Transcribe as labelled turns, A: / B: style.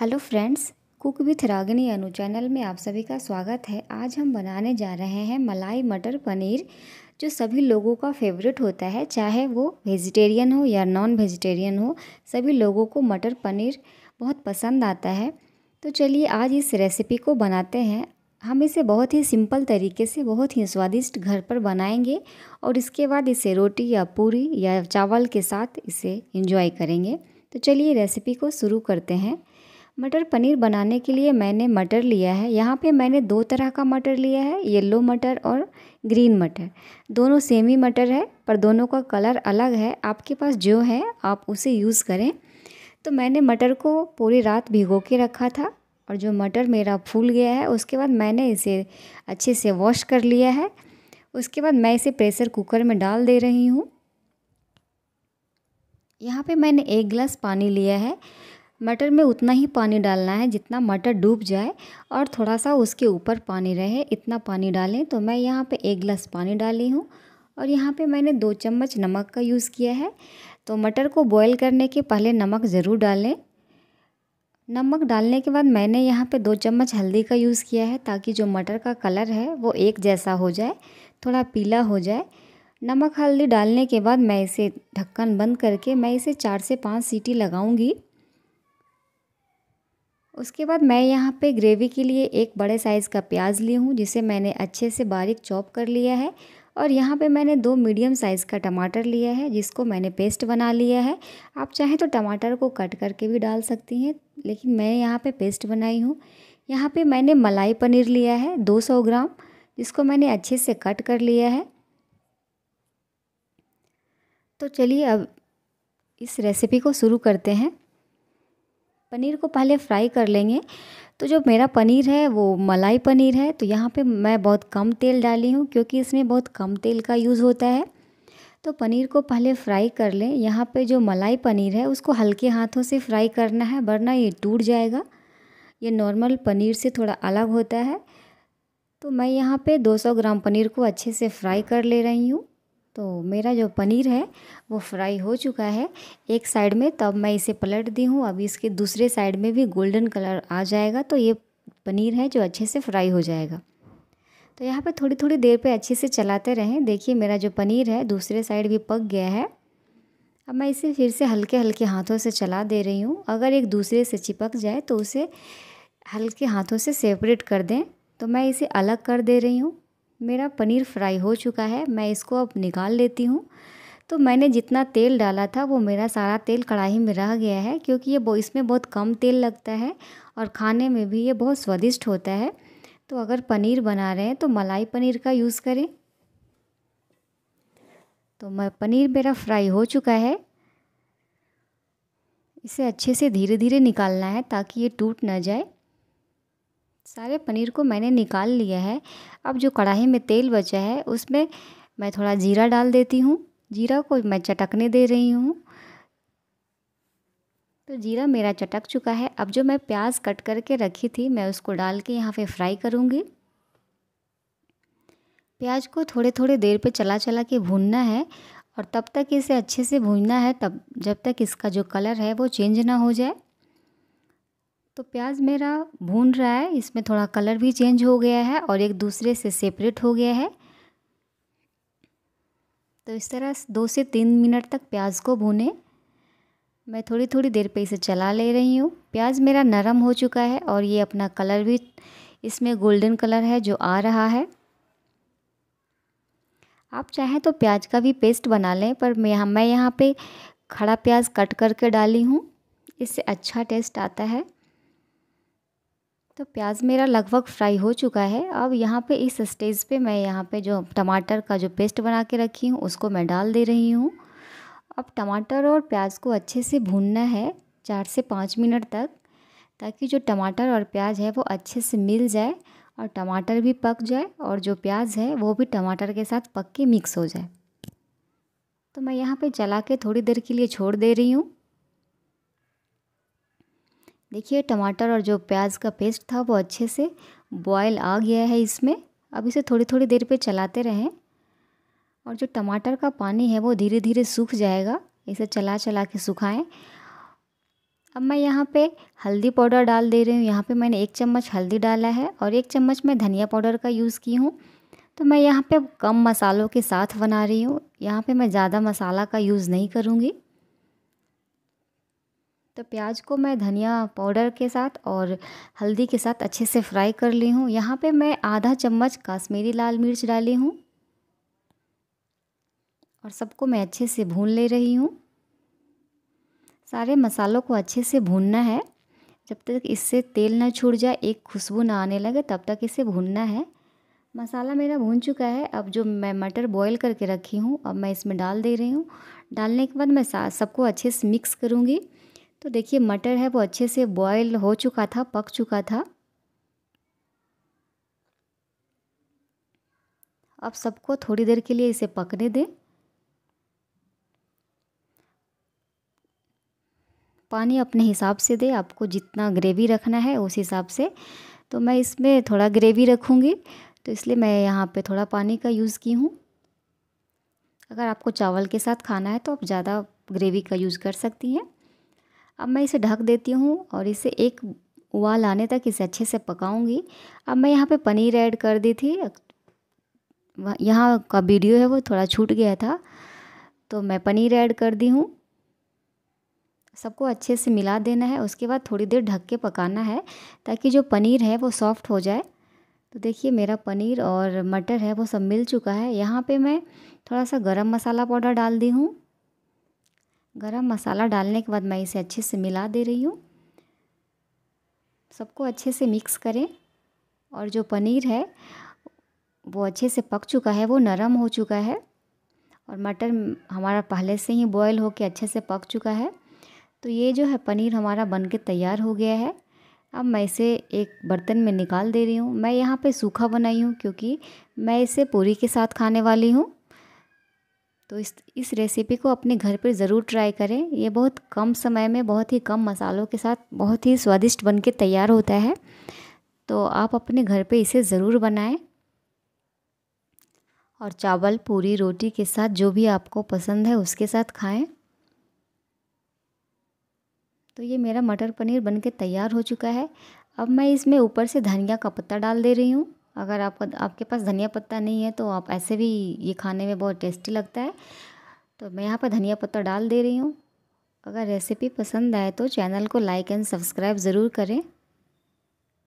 A: hello friends cook with Ragini Anu channel में आप सभी का स्वागत है आज हम बनाने जा रहे हैं मलाई मटर पनीर जो सभी लोगों का फेवरेट होता है चाहे वो वेजिटेरियन हो या नॉन वेजिटेरियन हो सभी लोगों को मटर पनीर बहुत पसंद आता है तो चलिए आज इस रेसिपी को बनाते हैं हम इसे बहुत ही सिंपल तरीके से बहुत ही स्वादिष्ट घर पर बनाएंगे और इसके बाद इसे रोटी या पूरी या चावल के साथ इसे इंजॉय करेंगे तो चलिए रेसिपी को शुरू करते हैं मटर पनीर बनाने के लिए मैंने मटर लिया है यहाँ पे मैंने दो तरह का मटर लिया है येलो मटर और ग्रीन मटर दोनों सेम ही मटर है पर दोनों का कलर अलग है आपके पास जो है आप उसे यूज़ करें तो मैंने मटर को पूरी रात भिगो के रखा था और जो मटर मेरा फूल गया है उसके बाद मैंने इसे अच्छे से वॉश कर लिया है उसके बाद मैं इसे प्रेशर कुकर में डाल दे रही हूँ यहाँ पे मैंने एक गिलास पानी लिया है मटर में उतना ही पानी डालना है जितना मटर डूब जाए और थोड़ा सा उसके ऊपर पानी रहे इतना पानी डालें तो मैं यहाँ पे एक गिलास पानी डाली हूँ और यहाँ पे मैंने दो चम्मच नमक का यूज़ किया है तो मटर को बॉईल करने के पहले नमक ज़रूर डालें नमक डालने के बाद मैंने यहाँ पे दो चम्मच हल्दी का यूज़ किया है ताकि जो मटर का कलर है वो एक जैसा हो जाए थोड़ा पीला हो जाए नमक हल्दी डालने के बाद मैं इसे ढक्कन बंद करके मैं इसे चार से पाँच सीटी लगाऊंगी उसके बाद मैं यहाँ पे ग्रेवी के लिए एक बड़े साइज़ का प्याज ली हूँ जिसे मैंने अच्छे से बारीक चॉप कर लिया है और यहाँ पे मैंने दो मीडियम साइज़ का टमाटर लिया है जिसको मैंने पेस्ट बना लिया है आप चाहें तो टमाटर को कट करके भी डाल सकती हैं लेकिन मैं यहाँ पे पेस्ट बनाई हूँ यहाँ पे मैंने मलाई पनीर लिया है 200 ग्राम जिसको मैंने अच्छे से कट कर लिया है तो चलिए अब इस रेसिपी को शुरू करते हैं पनीर को पहले फ्राई कर लेंगे तो जो मेरा पनीर है वो मलाई पनीर है तो यहाँ पे मैं बहुत कम तेल डाली हूँ क्योंकि इसमें बहुत कम तेल का यूज़ होता है तो पनीर को पहले फ्राई कर लें यहाँ पे जो मलाई पनीर है उसको हल्के हाथों से फ्राई करना है वरना ये टूट जाएगा ये नॉर्मल पनीर से थोड़ा अलग होता है तो मैं यहाँ पे 200 ग्राम पनीर को अच्छे से फ्राई कर ले रही हूँ तो मेरा जो पनीर है वो फ्राई हो चुका है एक साइड में तब मैं इसे पलट दी हूँ अभी इसके दूसरे साइड में भी गोल्डन कलर आ जाएगा तो ये पनीर है जो अच्छे से फ्राई हो जाएगा तो यहाँ पे थोड़ी थोड़ी देर पे अच्छे से चलाते रहें देखिए मेरा जो पनीर है दूसरे साइड भी पक गया है अब मैं इसे फिर से हल्के हल्के हाथों से चला दे रही हूँ अगर एक दूसरे से चिपक जाए तो उसे हल्के हाथों से सेपरेट कर दें तो मैं इसे अलग कर दे रही हूँ मेरा पनीर फ्राई हो चुका है मैं इसको अब निकाल लेती हूँ तो मैंने जितना तेल डाला था वो मेरा सारा तेल कढ़ाई में रह गया है क्योंकि ये इसमें बहुत कम तेल लगता है और खाने में भी ये बहुत स्वादिष्ट होता है तो अगर पनीर बना रहे हैं तो मलाई पनीर का यूज़ करें तो मैं पनीर मेरा फ्राई हो चुका है इसे अच्छे से धीरे धीरे निकालना है ताकि ये टूट ना जाए सारे पनीर को मैंने निकाल लिया है अब जो कढ़ाई में तेल बचा है उसमें मैं थोड़ा जीरा डाल देती हूँ जीरा को मैं चटकने दे रही हूँ तो जीरा मेरा चटक चुका है अब जो मैं प्याज कट करके रखी थी मैं उसको डाल के यहाँ पे फ्राई करूँगी प्याज को थोड़े थोड़े देर पे चला चला के भूनना है और तब तक इसे अच्छे से भूनना है तब जब तक इसका जो कलर है वो चेंज ना हो जाए तो प्याज मेरा भून रहा है इसमें थोड़ा कलर भी चेंज हो गया है और एक दूसरे से सेपरेट हो गया है तो इस तरह दो से तीन मिनट तक प्याज को भूने मैं थोड़ी थोड़ी देर पे इसे चला ले रही हूँ प्याज मेरा नरम हो चुका है और ये अपना कलर भी इसमें गोल्डन कलर है जो आ रहा है आप चाहें तो प्याज का भी पेस्ट बना लें पर मैं यहाँ मैं यहाँ पर खड़ा प्याज कट करके डाली हूँ इससे अच्छा टेस्ट आता है तो प्याज मेरा लगभग फ्राई हो चुका है अब यहाँ पे इस स्टेज पे मैं यहाँ पे जो टमाटर का जो पेस्ट बना के रखी हूँ उसको मैं डाल दे रही हूँ अब टमाटर और प्याज को अच्छे से भूनना है चार से पाँच मिनट तक ताकि जो टमाटर और प्याज है वो अच्छे से मिल जाए और टमाटर भी पक जाए और जो प्याज है वो भी टमाटर के साथ पक के मिक्स हो जाए तो मैं यहाँ पे जला के थोड़ी देर के लिए छोड़ दे रही हूँ देखिए टमाटर और जो प्याज का पेस्ट था वो अच्छे से बॉयल आ गया है इसमें अब इसे थोड़ी थोड़ी देर पे चलाते रहें और जो टमाटर का पानी है वो धीरे धीरे सूख जाएगा इसे चला चला के सुखाएं अब मैं यहाँ पे हल्दी पाउडर डाल दे रही हूँ यहाँ पे मैंने एक चम्मच हल्दी डाला है और एक चम्मच मैं धनिया पाउडर का यूज़ की हूँ तो मैं यहाँ पर कम मसालों के साथ बना रही हूँ यहाँ पर मैं ज़्यादा मसाला का यूज़ नहीं करूँगी तो प्याज को मैं धनिया पाउडर के साथ और हल्दी के साथ अच्छे से फ्राई कर ली हूँ यहाँ पे मैं आधा चम्मच काश्मीरी लाल मिर्च डाली हूँ और सबको मैं अच्छे से भून ले रही हूँ सारे मसालों को अच्छे से भूनना है जब तक इससे तेल ना छूट जाए एक खुशबू ना आने लगे तब तक इसे भूनना है मसाला मेरा भून चुका है अब जो मैं मटर बॉईल करके रखी हूँ अब मैं इसमें डाल दे रही हूँ डालने के बाद मैं सबको अच्छे से मिक्स करूँगी तो देखिए मटर है वो अच्छे से बॉयल हो चुका था पक चुका था अब सबको थोड़ी देर के लिए इसे पकने दें पानी अपने हिसाब से दे आपको जितना ग्रेवी रखना है उस हिसाब से तो मैं इसमें थोड़ा ग्रेवी रखूँगी तो इसलिए मैं यहाँ पे थोड़ा पानी का यूज़ की हूँ अगर आपको चावल के साथ खाना है तो आप ज़्यादा ग्रेवी का यूज़ कर सकती हैं अब मैं इसे ढक देती हूँ और इसे एक उबाल आने तक इसे अच्छे से पकाऊंगी अब मैं यहाँ पे पनीर ऐड कर दी थी यहाँ का वीडियो है वो थोड़ा छूट गया था तो मैं पनीर ऐड कर दी हूँ सबको अच्छे से मिला देना है उसके बाद थोड़ी देर ढक के पकाना है ताकि जो पनीर है वो सॉफ्ट हो जाए तो देखिए मेरा पनीर और मटर है वो सब मिल चुका है यहाँ पे मैं थोड़ा सा गरम मसाला पाउडर डाल दी हूँ गरम मसाला डालने के बाद मैं इसे अच्छे से मिला दे रही हूँ सबको अच्छे से मिक्स करें और जो पनीर है वो अच्छे से पक चुका है वो नरम हो चुका है और मटर हमारा पहले से ही बॉयल होके अच्छे से पक चुका है तो ये जो है पनीर हमारा बन के तैयार हो गया है अब मैं इसे एक बर्तन में निकाल दे रही हूँ मैं यहाँ पे सूखा बनाई हूँ क्योंकि मैं इसे पूरी के साथ खाने वाली हूँ तो इस इस रेसिपी को अपने घर पर ज़रूर ट्राई करें ये बहुत कम समय में बहुत ही कम मसालों के साथ बहुत ही स्वादिष्ट बन के तैयार होता है तो आप अपने घर पे इसे ज़रूर बनाएं और चावल पूरी रोटी के साथ जो भी आपको पसंद है उसके साथ खाएं तो ये मेरा मटर पनीर बन के तैयार हो चुका है अब मैं इसमें ऊपर से धनिया का पत्ता डाल दे रही हूँ अगर आपको आपके पास धनिया पत्ता नहीं है तो आप ऐसे भी ये खाने में बहुत टेस्टी लगता है तो मैं यहाँ पर धनिया पत्ता डाल दे रही हूँ अगर रेसिपी पसंद आए तो चैनल को लाइक एंड सब्सक्राइब ज़रूर करें